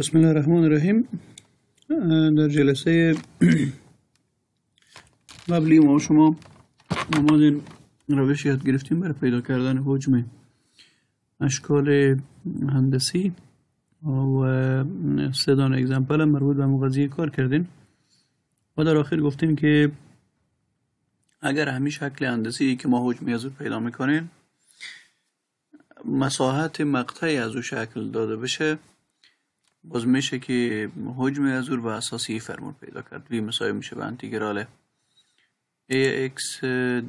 بسم الله الرحمن الرحیم در جلسه قبلی ما شما نماز روش یاد گرفتیم برای پیدا کردن حجم اشکال هندسی و سه اگزمپل هم مربوط به مغزی کار کردین و در آخر گفتیم که اگر همین شکل هندسی که ما حجمی از او پیدا میکنیم مساحت مقطعی از او شکل داده بشه باز میشه که حجم از و به اساس فرمول پیدا کرد وی مسایب میشه به اکس ax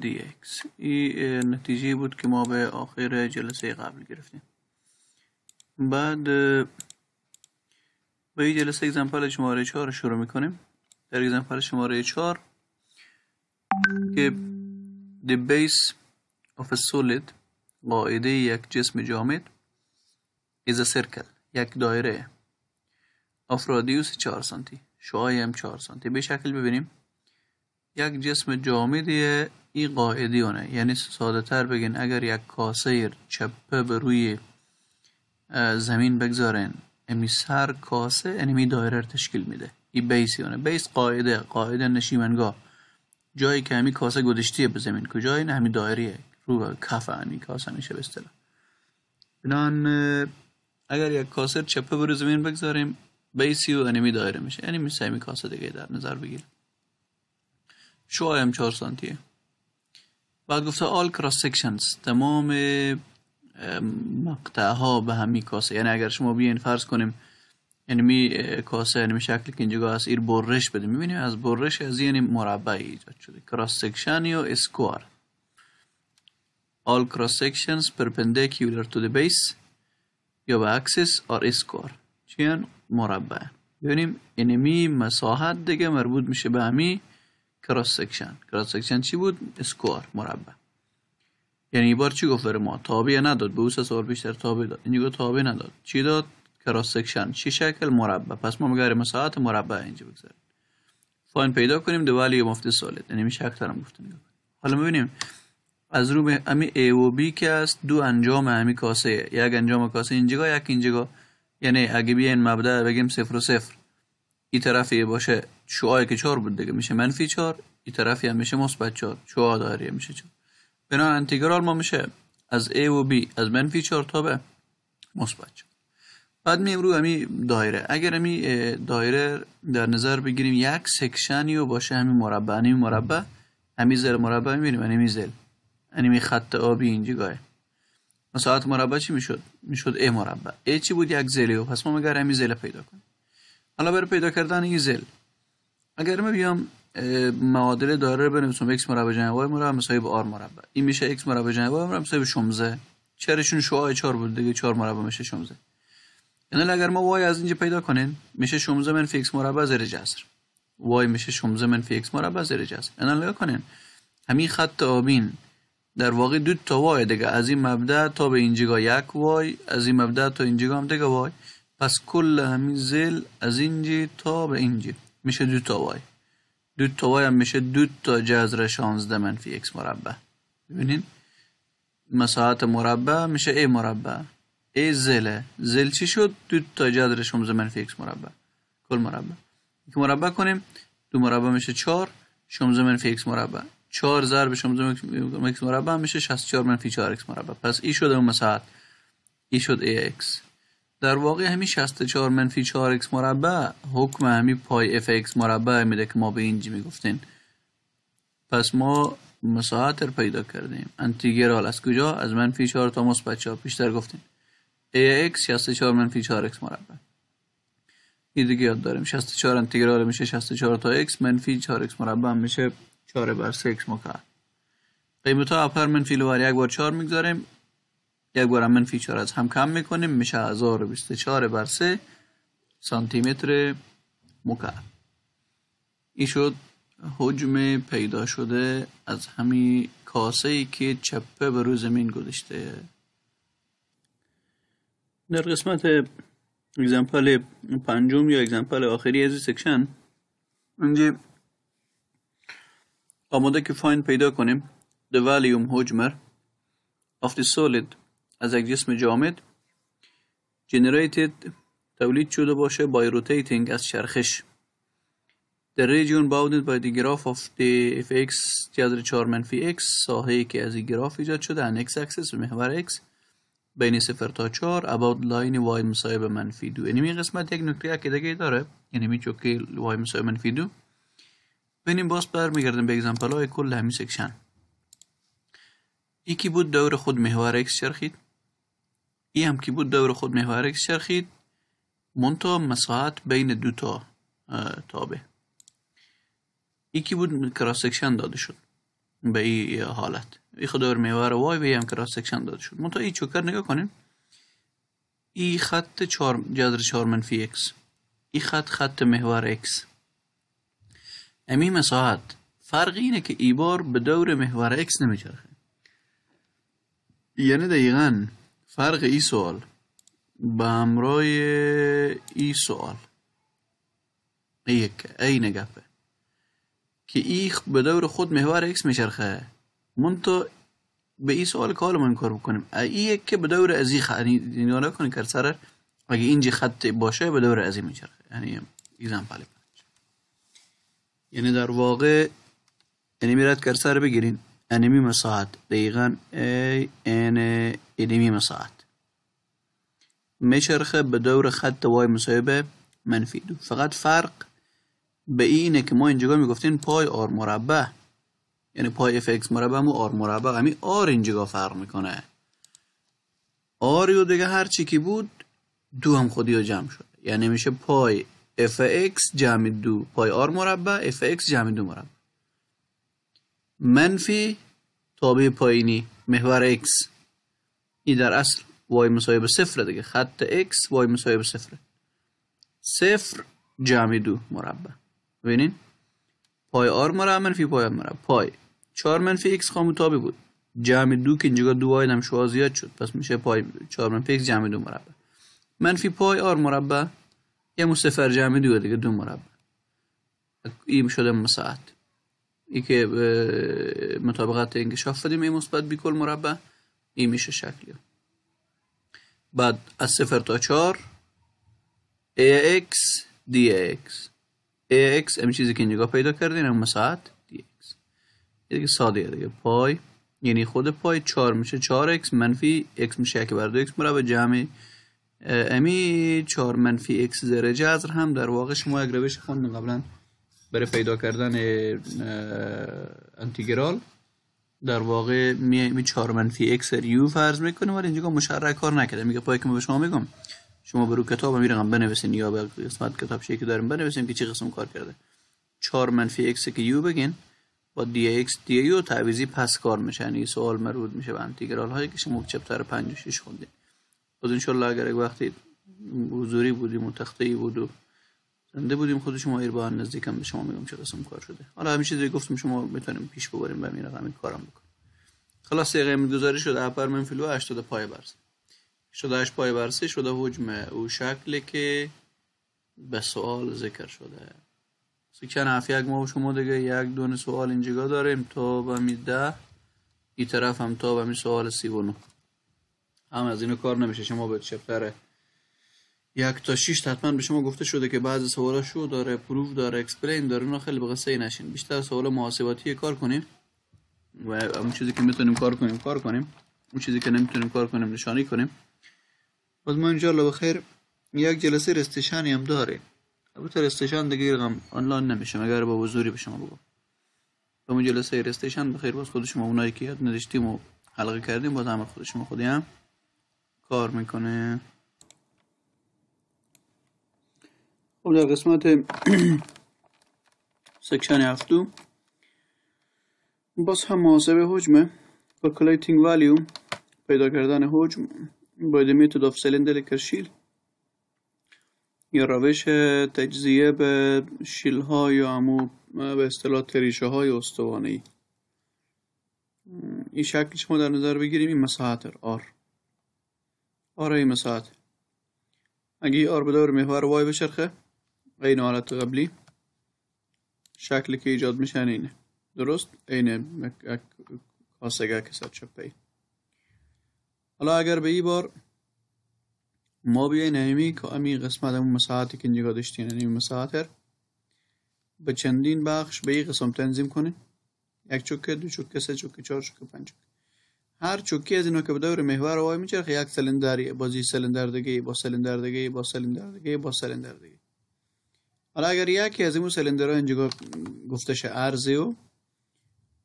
dx این نتیجه بود که ما به آخر جلسه قبل گرفتیم بعد به این جلسه اگزمپل شماره 4 شروع میکنیم در اگزمپل شماره 4 که the base of a solid قاعده یک جسم جامد is a circle یک دایره آف رادیوس 4 سانتی شعای هم 4 سانتی به شکل ببینیم یک جسم جامدیه ای قاعدیانه یعنی ساده تر بگین اگر یک کاسه چپه به روی زمین بگذارین امی یعنی سر کاسه انمی یعنی دایره تشکیل میده ای بیسیانه بیس قاعده قاعده نشیمنگاه جایی که همی کاسه گدشتیه به زمین کجایی نه همی دایریه رو به کف همی کاسه میشه به بنان اگر یک کاسه چپه بر زمین بگذاریم به سی و انمی دایره میشه یعنی می سمی کاسه دیگه در نظر بگیر شو هم 4 سانتیه بعد گفته آل کراس سیکشنز تمام مقطع ها به همی کاسه یعنی اگر شما بیاین فرض کنیم انمی کاسه یعنی شکل که اینجا هست ایر برش بده میبینیم از برش از یعنی مربع ایجاد شده کراس سیکشن یا اسکوار all cross sections perpendicular to the base یا به axis or square چیان مربع ببینیم انمی یعنی مساحت دیگه مربوط میشه به همی کراس سکشن کراس سکشن چی بود اسکوار مربع یعنی بار چی گفت ما تابع نداد به او سه سوال بیشتر تابع داد اینجا تابع نداد چی داد کراس سکشن چی شکل مربع پس ما مگر اره مساحت مربع اینجا بگذاریم فاین پیدا کنیم دو ولی مفت سالت یعنی میشه هم گفتن حالا ببینیم از رو امی ای و بی که است دو انجام همی کاسه یک انجام کاسه اینجا یک اینجا یعنی اگه بیاین مبدا بگیم صفر و صفر این طرفی باشه شعاعی که چهار بود دیگه میشه منفی چهار این طرفی هم میشه مثبت چهار شعاع داریه میشه چهار بنابراین انتگرال ما میشه از a و b از منفی چهار تا به مثبت چهار بعد میم رو همین دایره اگر همین دایره در نظر بگیریم یک سکشنی و باشه همین مربع همین یعنی مربع همین زل مربع میبینیم یعنی همین زل یعنی همی خط آبی اینجا گاهه مساحت مربع چی میشد میشد ا مربع ا چی بود یک زلیو پس ما مگر همین زل پیدا کنیم حالا برای پیدا کردن این زل اگر ما بیام معادله داره رو بنویسم x مربع جمع y مربع مساوی به r مربع این میشه x مربع جمع y مربع مساوی به 16 چرشون شعاع 4 بود دیگه 4 مربع میشه 16 یعنی اگر ما y از اینجا پیدا کنیم میشه 16 من x مربع زیر جسر y میشه 16 من x مربع زیر جسر یعنی نگاه کنین همین خط آبین در واقع دو تا وای دیگه از این مبدا تا به اینجگا یک وای از این مبدا تا اینجگا هم دیگه وای پس کل همین زل از اینجی تا به اینجی میشه دو تا وای دو تا وای هم میشه دو تا جذر 16 منفی x مربع ببینین مساحت مربع میشه a مربع a زله زل چی شد دو تا جذر 16 منفی x مربع کل مربع یک مربع کنیم دو مربع میشه 4 16 منفی x مربع 4 ضرب 16 مکس مربع میشه 64 منفی 4 x مربع پس ای شده اون مساحت ای شد ای اکس در واقع همین 64 منفی 4 x مربع حکم همین پای اف مربع میده که ما به اینجی میگفتین پس ما مساحت رو پیدا کردیم انتگرال از کجا از منفی 4 تا مثبت 4 بیشتر گفتیم ای اکس 64 منفی 4 x مربع این دیگه یاد داریم 64 انتگرال میشه 64 تا x منفی 4 x مربع میشه چهار بر 6 مکعب قیمت ها اپر منفی یک بار چهار میگذاریم یک بار منفی از هم کم میکنیم میشه چهار بر سه سانتی متر مکعب این شد حجم پیدا شده از همین کاسه ای که چپه به روی زمین گذاشته در قسمت اگزمپل پنجم یا اگزمپل آخری از سکشن اینجا آماده که فایند پیدا کنیم the volume حجمر of the solid از یک جسم جامد generated تولید شده باشه by rotating از چرخش the region bounded by the graph of the fx جذر 4 منفی x ساحه‌ای که از این گراف ایجاد شده ان x axis به محور x بین 0 تا 4 about line y مساوی به منفی 2 یعنی می قسمت یک نکته که دیگه داره یعنی می که y مساوی منفی 2 ببینیم باز برمیگردیم به اگزمپل های کل همین سکشن یکی بود دور خود محور x چرخید ای هم که بود دور خود محور x چرخید منتها مساحت بین دو تا تابع یکی بود کراس سکشن داده شد به این حالت ای خود دور محور وای به هم کراس سکشن داده شد منتها این چوکر نگاه کنیم ای خط چار جذر چار منفی x ای خط خط محور x امیم مساحت فرق اینه که ای بار به دور محور اکس نمیچرخه یعنی دقیقا فرق ای سوال به همراه ای سوال یک اینه نگفه که ای به دور خود محور اکس میچرخه تو به ای سوال که من کار بکنیم ای که به دور از این یعنی اگه خط باشه به دور از این میچرخه یعنی این یعنی در واقع انمی رد کرسر رو بگیرین انمی مساحت دقیقا ای ان انمی مساعت میچرخه به دور خط وای مصاحبه منفی دو فقط فرق به اینه که ما اینجا میگفتین پای آر مربع یعنی پای اف اکس مربع مو آر مربع همین آر اینجا فرق میکنه آر و دیگه هر چی که بود دو هم خودی جمع شد یعنی میشه پای fx جمع دو پای آر مربع fx جمع دو مربع منفی تابع پایینی محور x این در اصل y مساوی به صفر دیگه خط x y مساوی به صفر صفر جمع دو مربع ببینین پای آر مربع منفی پای آر مربع پای چهار منفی x خامو تابع بود جمع دو که اینجا دو واید هم شوها زیاد شد پس میشه پای چهار منفی x جمع دو مربع منفی پای آر مربع یه صفر جمعی دیگه دیگه دو مربع این شده مساحت ای که مطابقت انکشاف بدیم این مثبت بی کل مربع این میشه شکلی بعد از صفر تا چار ax dx ax همین چیزی که اینجا پیدا کردین هم مساعد dx دیگه ساده دیگه پای یعنی خود پای 4 میشه 4x منفی x میشه که بر دو x مربع جمع امی چهار منفی اکس درجه هم در واقع شما یک روش خوندن قبلا برای پیدا کردن انتگرال در واقع می چهار منفی اکس یو فرض میکنه ولی اینجا مشرح کار نکرده میگه پای که من به شما میگم شما برو کتاب می رقم بنویسین یا به قسمت کتاب که داریم بنویسین که چی قسم کار کرده چهار منفی اکس که یو بگین با دی ایکس دی یو تعویزی پس کار میشه یعنی سوال مربوط میشه به انتگرال هایی که شما چپتر 5 و 6 باز انشالله اگر یک وقتی حضوری بودیم و تخته بود و زنده بودیم خود شما ایربان نزدیکم به شما میگم چه قسم کار شده حالا همین چیزی گفتم شما میتونیم پیش ببریم به این رقم کارم بکن خلاص قیمت گذاری شده اپر من اشتاده 80 پای برس اش پای برسه شده حجم او شکلی که به سوال ذکر شده سکن هفت یک ما و شما دیگه یک دون سوال اینجا داریم تا به میده ای طرف هم تا به سوال سی و هم از اینو کار نمیشه شما به چپتر یک تا شیش حتما به شما گفته شده که بعضی سوالا شو داره پروف داره اکسپلین داره اونا خیلی به قصه نشین بیشتر سوال محاسباتی کار کنیم و اون چیزی که میتونیم کار کنیم کار کنیم اون چیزی که نمیتونیم کار کنیم نشانی کنیم باز خب، ما اینجا لبخیر خیر. یک جلسه رستشانی هم داره البته رستشان دیگه هم آنلاین نمیشه مگر با حضوری به شما بگو. به اون جلسه رستشان بخیر باز خود شما اونایی که یاد نداشتیم و حلقه کردیم باز هم خود شما کار میکنه خب در قسمت سکشن هفتو باز هم محاسبه حجمه calculating value پیدا کردن حجم by میتود آف of کرشیل یا روش تجزیه به شیل ها یا همو به اصطلاح تریشه های استوانه ای این شکل شما در نظر بگیریم این مساحت آر آره ساعت اگه آر به دور محور وای بچرخه این حالت قبلی شکل که ایجاد میشن اینه درست عین کاسگه که سر چپه حالا اگر به این بار ما بیاین همی که امی قسمت همون مساحتی که نگاه داشتین یعنی این مساحت هر به چندین بخش به این قسم تنظیم کنین یک چوکه دو چوکه سه چوکه چهار چوکه پنج چوکه هر چوکی از اینا که به دور محور وای میچرخه یک سلندر بازی سلندر دیگه با سلندر دیگه با سلندر دیگه با سلندر دیگه حالا اگر یکی از این سلندرها اینجا گفته شه ارزی و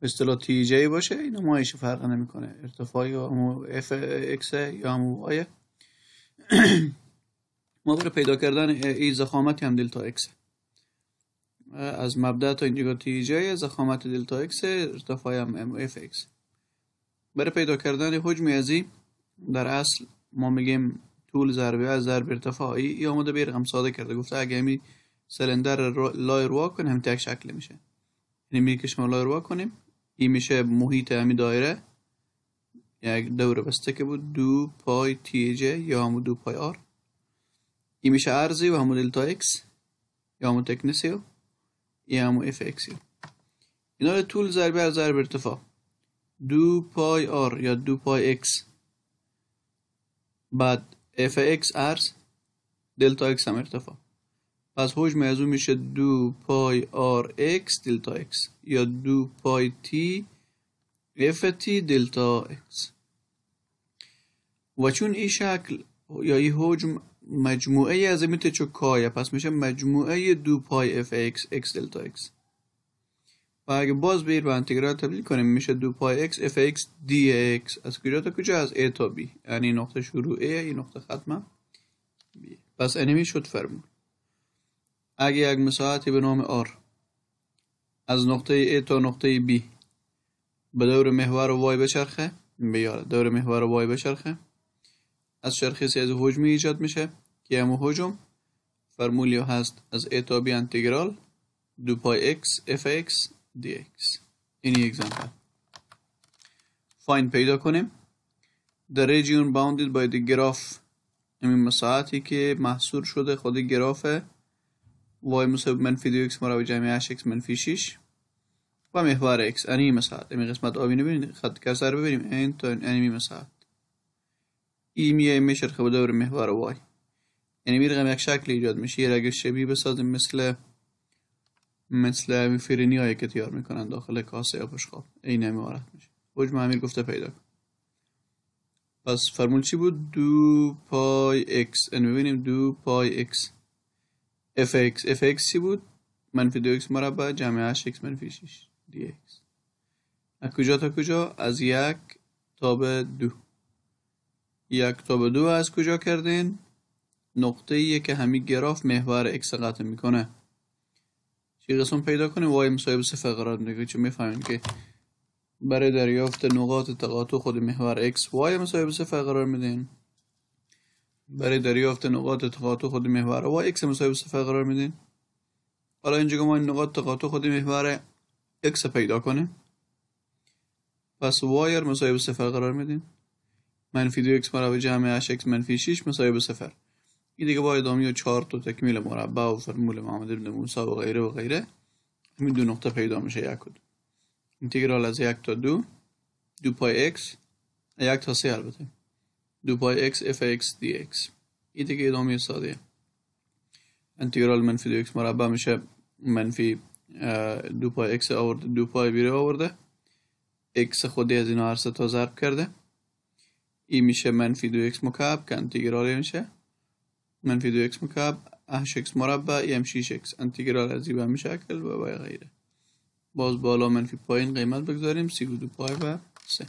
به اصطلاح تی باشه این نمایش فرق نمیکنه ارتفاع یا ام اف اکس یا همو وای ما برای پیدا کردن ای زخامت هم دلتا اکس از مبدع تا اینجا تی جی زخامت دلتا اکس ارتفاع ام اف برای پیدا کردن حجم ازی در اصل ما میگیم طول ضربه از ضرب ارتفاعی یا آمده بیر هم ساده کرده گفته اگه همین سلندر رو لای روا کنیم هم تک شکل میشه یعنی میگه که شما لای روا کنیم این میشه محیط همی دایره یک دوره بسته که بود دو پای تی جه یا همو دو پای آر این میشه عرضی و همون دلتا اکس یا همون تکنسیو یا همون اف اکسیو اینا طول ضربه از ضرب ارتفاع دو پای آر یا دو پای اکس بعد اف اکس عرض دلتا اکس هم ارتفاع پس حجم از اون میشه دو پای آر اکس دلتا اکس یا دو پای تی اف تی دلتا اکس و چون این شکل یا این حجم مجموعه از این چو کایه پس میشه مجموعه دو پای اف اکس اکس دلتا اکس و اگه باز به رو انتگرال تبدیل کنیم میشه دو پای x f x dx از کجا تا کجا از a تا بی یعنی نقطه شروع a این یعنی نقطه ختم b پس انمی شد فرمول اگه یک مساحتی به نام r از نقطه A تا نقطه B به دور محور وای بچرخه بیاره دور محور وای بچرخه از شرخیصی از حجمی ایجاد میشه که همون حجم فرمولی هست از ای تا بی انتگرال دو پای x f x dx any example find پیدا کنیم the region bounded by the graph همین یعنی مساحتی که محصور شده خود گراف y مساوی منفی دو x مراوی جمع 8 x منفی 6 و محور x انی یعنی مساحت این یعنی قسمت آبی نبینید خط کسر ببینیم e این تا انی مساحت ای میای میشه به دور محور y یعنی میرغم یک شکل ایجاد میشه اگر شبیه بسازیم مثل مثل فرینی هایی که تیار میکنن داخل کاسه یا این همی عبارت میشه حجم امیر گفته پیدا کن پس فرمول چی بود دو پای اکس این یعنی ببینیم دو پای اکس اف اکس اف اکس چی بود منفی دو اکس مربع جمعه هشت اکس منفی شیش دی اکس از کجا تا کجا از یک تا به دو یک تا به دو از کجا کردین نقطه ایه که همین گراف محور اکس قطع میکنه چی پیدا کنیم وای مصاحب قرار نگه چون میفهمیم که برای دریافت نقاط تقاطع خود محور x وای مصاحب صفر قرار میدین برای دریافت نقاط تقاطع خود محور وای x مصاحب صفر قرار میدین حالا اینجا ما این نقاط تقاطع خود محور x پیدا کنیم پس y مصاحب صفر قرار میدین منفی دو x به جمع 8x منفی 6 مصاحب صفر این دیگه با ادامه چهار تا تکمیل مربع و فرمول محمد ابن موسی و غیره و غیره همین دو نقطه پیدا میشه یک و دو از یک تا دو دو پای اکس یک تا سه البته دو پای اکس اف اکس دی اکس این دیگه ادامه ساده انتگرال منفی دو اکس مربع میشه منفی دو پای اکس آورده دو پای بیره آورده اکس خودی از اینا هر تا ضرب کرده این میشه منفی دو اکس مکعب که انتگرال میشه منفی دو اکس مکعب اش اکس مربع یعنی 6 اکس انتگرال از این و باید غیره باز بالا منفی پایین قیمت بگذاریم دو پای و سه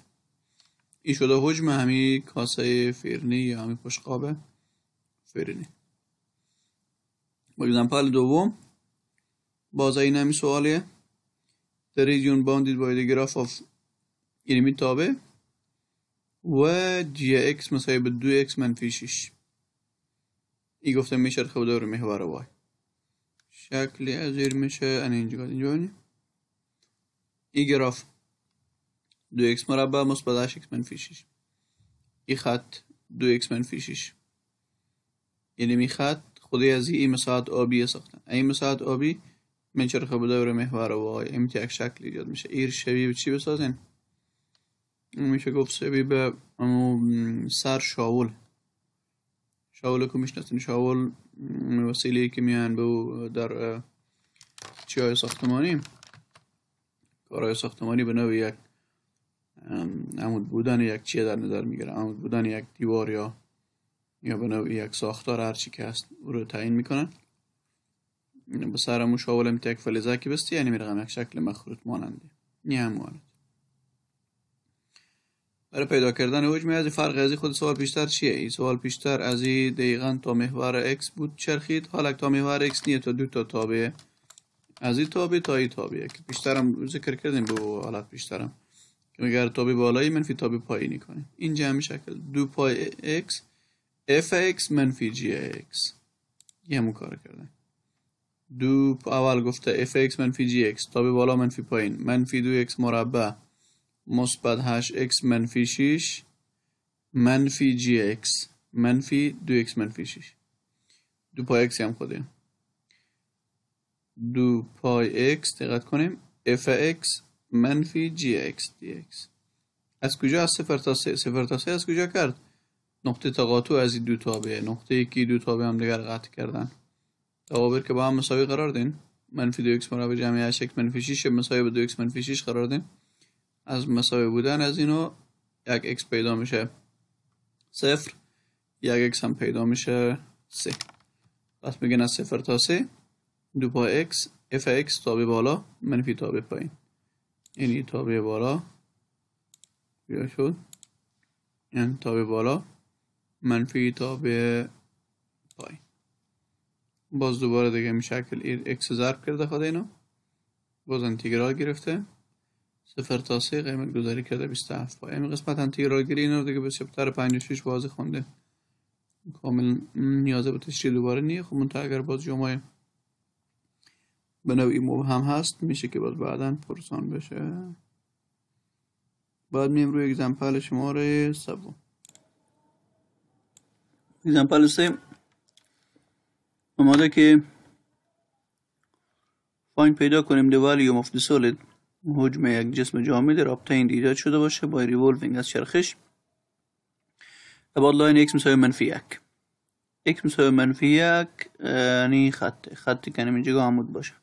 این شده حجم همی کاسه فرنی یا همی پشقاب فرنی اگزمپل دوم باز این همی سوالیه The region bounded by the graph of یعنی تابه و جی اکس مساوی به دو اکس منفی 6 ای گفته میشه خب دور محور وای شکلی از میشه ان اینجا اینجا این گراف دو اکس مربع مثبت اش اکس منفی ای این خط دو اکس منفی شیش یعنی می خط خودی از ای مساحت آبی ساخته ای مساحت آبی من چرخه به دور محور وای امتی یک شکل ایجاد میشه ایر شبیه به چی بسازین میشه گفت شبیه به سر شاول شاول که میشناسین شاول وسیله که میان به در چی ساختمانی کارهای ساختمانی به یک عمود بودن یک چیه در نظر میگیره عمود بودن یک دیوار یا یا به یک ساختار هر چی که هست او رو تعیین میکنن به سر مشاول یک که بستی یعنی میرغم یک شکل مخروط ماننده نیه هم برای پیدا کردن حجم از فرق از خود سوال بیشتر چیه این سوال بیشتر از این دقیقا تا محور x بود چرخید حالا تا محور x نیه تا دو تا تابعه از این تابعه تا این تابعه که بیشترم ذکر کردیم به حالت بیشترم که مگر تابع بالایی منفی تابع پایینی کنیم اینجا همی شکل دو پای x f x منفی g x یه همون کار دو اول گفته f x منفی g x تابع بالا منفی پایین منفی دو x مربع مثبت 8 x منفی 6 منفی gx x منفی 2 x منفی 6 دو پای x هم خوده دو پای x دقت کنیم f x منفی جی x dx از کجا از صفر تا سه صفر تا سه از کجا کرد نقطه تقاطع از این دو تابه نقطه یکی دو تابه هم دیگر قطع کردن توابر که با هم مساوی قرار دین منفی 2 x مربع جمع 8 x منفی 6 مساوی با 2 x منفی 6 قرار دین از مساوی بودن از اینو یک اکس پیدا میشه صفر یک اکس هم پیدا میشه سه پس میگن از صفر تا سه دو پا اکس اف اکس تابع بالا منفی تابع پایین یعنی تابع بالا بیا شد تا یعنی تابع بالا منفی تابع پایین باز دوباره دیگه میشکل شکل اکس ضرب کرده خود اینو باز انتگرال گرفته صفر تا سه قیمت گذاری کرده 27 پای این یعنی قسمت انتگرالگیری این رو دیگه به و 56 بازی خونده کامل نیازه به تشریح دوباره نیه خب منطقه اگر باز جمعه به نوعی هم هست میشه که باز بعدا پرسان بشه بعد میم روی اگزمپل شماره سبو اگزمپل سه اماده که فاین پیدا کنیم دیوالیوم یا مفتی سولید. حجم یک جسم جامد رابطه این ایجاد شده باشه با ریولوینگ از چرخش about این x مساوی منفی یک x مساوی منفی یک یعنی خط خطی که اینجا عمود باشه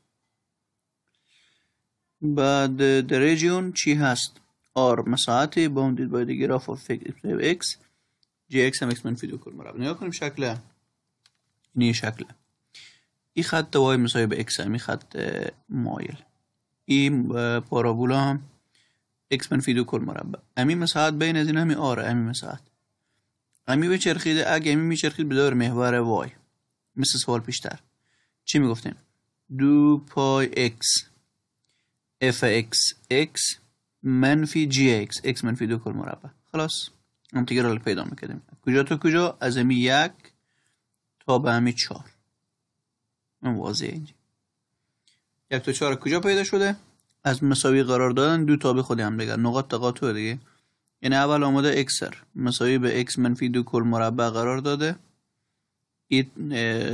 بعد در ریژیون چی هست r مساحت باوندید بای دی گراف اف x جی ایکس هم x منفی دو کل مربع نگاه کنیم شکل این یعنی شکل این خط y مساوی به x هم این خط مایل این پارابولا هم اکس منفی دو کل مربع امی مساحت بین از این همین آره مساحت امی به چرخیده اگه می چرخید به دور محور وای مثل سوال پیشتر چی میگفتیم دو پای اکس اف اکس اکس منفی جی اکس اکس منفی دو کل مربع خلاص انتگرال پیدا میکردیم کجا تا کجا از امی یک تا به امی چهار من واضحه اینجا یک تا چهار کجا پیدا شده از مساوی قرار دادن دو تا به خودی هم دیگه نقاط تقاطع دیگه یعنی اول آمده اکسر مساوی به x منفی دو کل مربع قرار داده این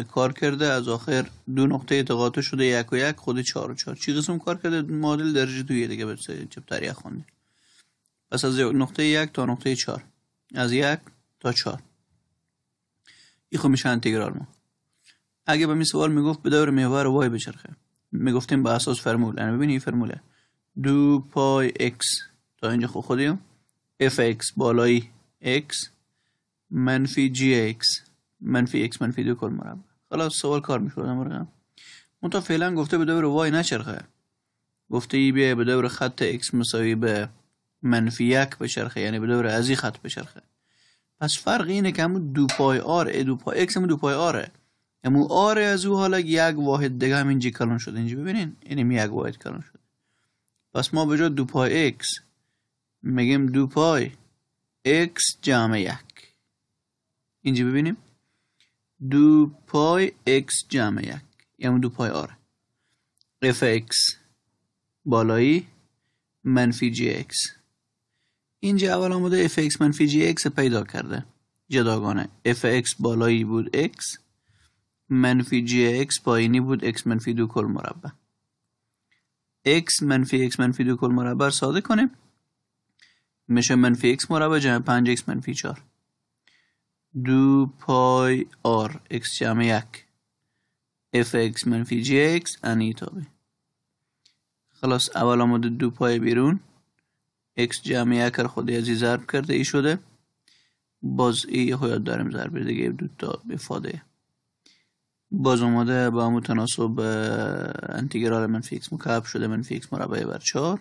کار کرده از آخر دو نقطه تقاطع شده یک و یک خود چهار و چهار چی قسم کار کرده مدل درجه دویه دیگه به چپ خونده پس از نقطه یک تا نقطه چهار از یک تا چهار این خو میشه انتگرال ما اگه به می سوال میگفت به دور محور وای بچرخه میگفتیم با اساس فرمول یعنی ببینید فرموله دو پای اکس تا اینجا خود خب خودیم اف اکس بالای اکس منفی جی اکس منفی اکس منفی دو کل مربع خلاص سوال کار میکنه من تا فعلا گفته به دور وای نچرخه گفته ای بیایی به دور خط اکس مساوی به منفی یک بچرخه یعنی به دور ازی خط بچرخه پس فرق اینه که همون دو پای آر دو پای اکس همون دو پای آره همو آره از او حالا یک واحد دیگه هم اینجی کلان شده اینجی ببینین اینم یک واحد کلان شده پس ما به دو پای اکس میگیم دو پای اکس جمع یک اینجی ببینیم دو پای اکس جمع یک یعنی دو پای آره اف اکس بالایی منفی جی اکس اینجا اول آمده اف اکس منفی جی اکس پیدا کرده جداگانه اف اکس بالایی بود اکس منفی جی اکس پایینی بود اکس منفی دو کل مربع اکس منفی اکس منفی دو کل مربع ساده کنیم میشه منفی اکس مربع جمع پنج اکس منفی چار دو پای آر اکس جمع یک اف اکس منفی جی اکس انی تابه خلاص اول آمده دو پای بیرون اکس جمع یک رو خودی ازی ضرب کرده ای شده باز ای خویاد داریم ضرب دیگه دو تا بفاده باز اومده با همون تناسب انتگرال منفی x مکعب شده منفی x مربع بر 4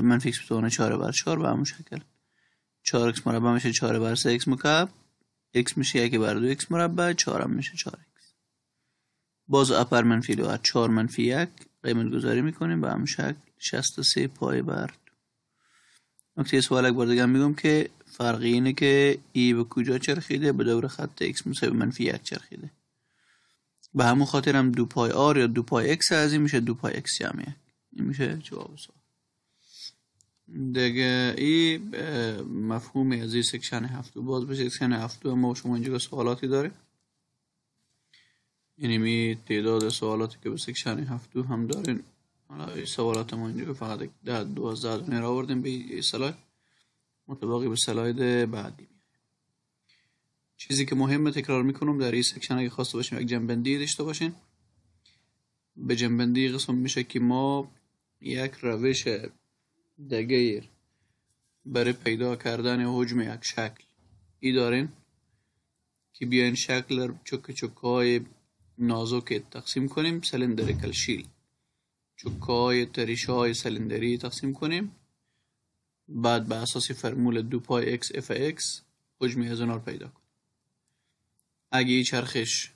منفی x بتوانه 4 بر 4 به همون شکل 4 x مربع میشه 4 بر 3 x مکعب x میشه 1 بر 2 x مربع 4 هم میشه 4 x باز اپر منفی از 4 منفی 1 قیمت گذاری میکنیم به همون شکل 63 پای بر نکته سوال یک بار دیگه میگم که فرقی اینه که ای به کجا چرخیده به دور خط x مساوی منفی یک چرخیده به همون خاطر هم دو پای آر یا دو پای اکس از این میشه دو پای اکس هم یک این میشه جواب سوال دیگه ای مفهوم از این سکشن هفتو باز به سکشن هفتو ما شما اینجا سوالاتی داره یعنی می تعداد سوالاتی که به سکشن هفتو هم دارین حالا سوالات ما اینجا فقط ده دوازده دونه را آوردیم به اصطلاح متباقی به سلاید بعدی چیزی که مهمه تکرار میکنم در این سکشن اگه خواسته باشیم یک جنبندی داشته باشین به جنبندی قسم میشه که ما یک روش دگیر برای پیدا کردن حجم یک شکل ای دارین که بیاین شکل رو چک چک های نازک تقسیم کنیم سلندریکل شیل چک های تریش های سلندری تقسیم کنیم بعد به اساس فرمول دو پای x اف x حجم هزار پیدا کن اگه این چرخش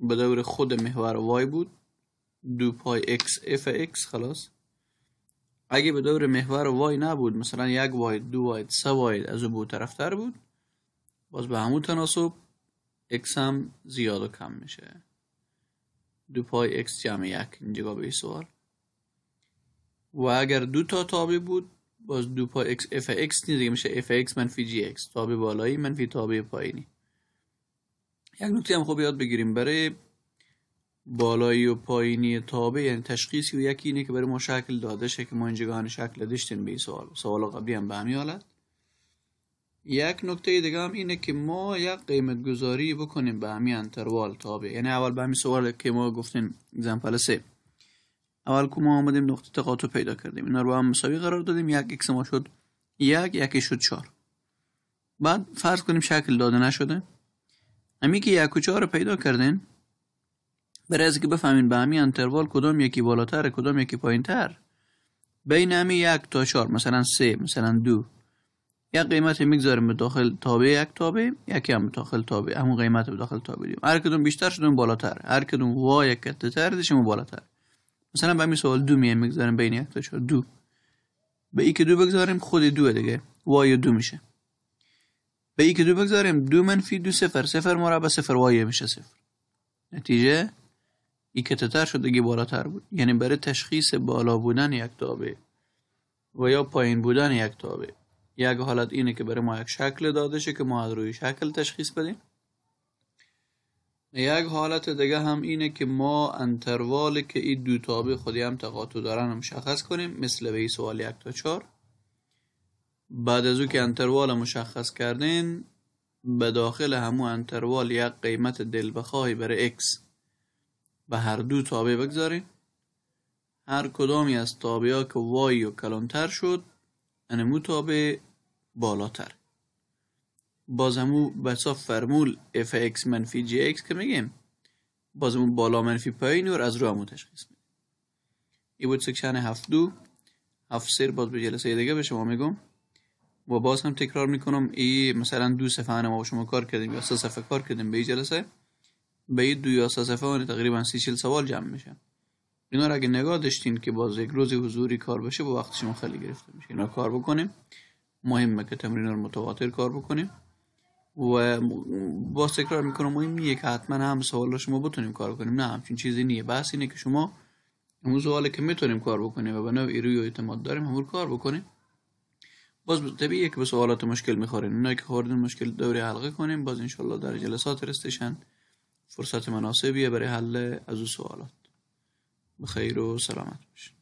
به دور خود محور وای بود دو پای x اف x خلاص اگه به دور محور وای نبود مثلا یک واید دو واید سه واید از او بود تر بود باز به همون تناسب اکس هم زیاد و کم میشه دو پای x جمع یک اینجا به سوال و اگر دو تا تابی بود باز دو پا اف اکس نیست دیگه میشه اف اکس منفی جی اکس تابع بالایی منفی تابع پایینی یک نکته هم خوب یاد بگیریم برای بالایی و پایینی تابع یعنی تشخیصی و یکی اینه که برای ما شکل داده شه که ما اینجا شکل داشتیم به این سوال سوال قبلی هم به همین حالت یک نکته دیگه هم اینه که ما یک قیمت گذاری بکنیم به همین انتروال تابع یعنی اول به همی سوال که ما گفتیم زنفل سه اول که ما آمدیم نقطه تقاطع پیدا کردیم اینا رو هم مساوی قرار دادیم یک ایکس ما شد یک یکی شد چهار بعد فرض کنیم شکل داده نشده همین که یک و چهار رو پیدا کردین برای از که بفهمین به همین انتروال کدام یکی بالاتر کدام یکی پایین تر بین همین یک تا چهار مثلا سه مثلا دو یک قیمت میگذاریم به داخل تابع یک تابع یکی هم داخل تابع همون قیمت به داخل تابع دیم هر کدوم بیشتر شدیم بالاتر هر کدوم وای کتتر دیشم بالاتر مثلا به این سوال دو میه میگذاریم بین یک دو به ای که دو بگذاریم خود دو دیگه وای دو میشه به ای که دو بگذاریم دو منفی دو ما صفر به سفر وای میشه سفر. نتیجه ای که تتر شد دیگه بالاتر بود یعنی برای تشخیص بالا بودن یک تابه و یا پایین بودن یک تابه یک حالت اینه که برای ما یک شکل داده شه که ما از روی شکل تشخیص بدیم یک حالت دیگه هم اینه که ما انتروال که این دو تابه خودی هم تقاطع دارن مشخص کنیم مثل به این سوال یک تا چار بعد از او که انتروال مشخص کردین به داخل همو انتروال یک قیمت دل بخواهی برای x به هر دو تابه بگذاریم هر کدامی از ها که وای و کلانتر شد انمو تابه بالاتر بازمو بسا فرمول اف اکس منفی جی اکس که میگیم بازمو بالا منفی پایین و از رو همو تشخیص میدیم ای بود سکشن هفت دو هفت سر باز به جلسه دیگه به شما میگم و باز هم تکرار میکنم ای مثلا دو صفحه ما با شما کار کردیم یا سه صفحه کار کردیم به این جلسه به این دو یا سه صفحه یعنی تقریبا سی چل سوال جمع میشه اینا را اگه نگاه داشتین که باز یک روز حضوری کار بشه با وقت شما خیلی گرفته میشه اینا کار بکنیم مهمه که تمرین رو متواتر کار بکنیم و با تکرار میکنم نیه که حتما هم سوال شما بتونیم کار کنیم نه همچین چیزی نیه بحث اینه که شما اون سوال که میتونیم کار بکنیم و به روی اعتماد داریم همون کار بکنیم باز طبیعیه که به سوالات مشکل میخورین اونایی که خوردن مشکل دوری حلقه کنیم باز انشالله در جلسات رستشن فرصت مناسبیه برای حل از او سوالات بخیر و سلامت باشین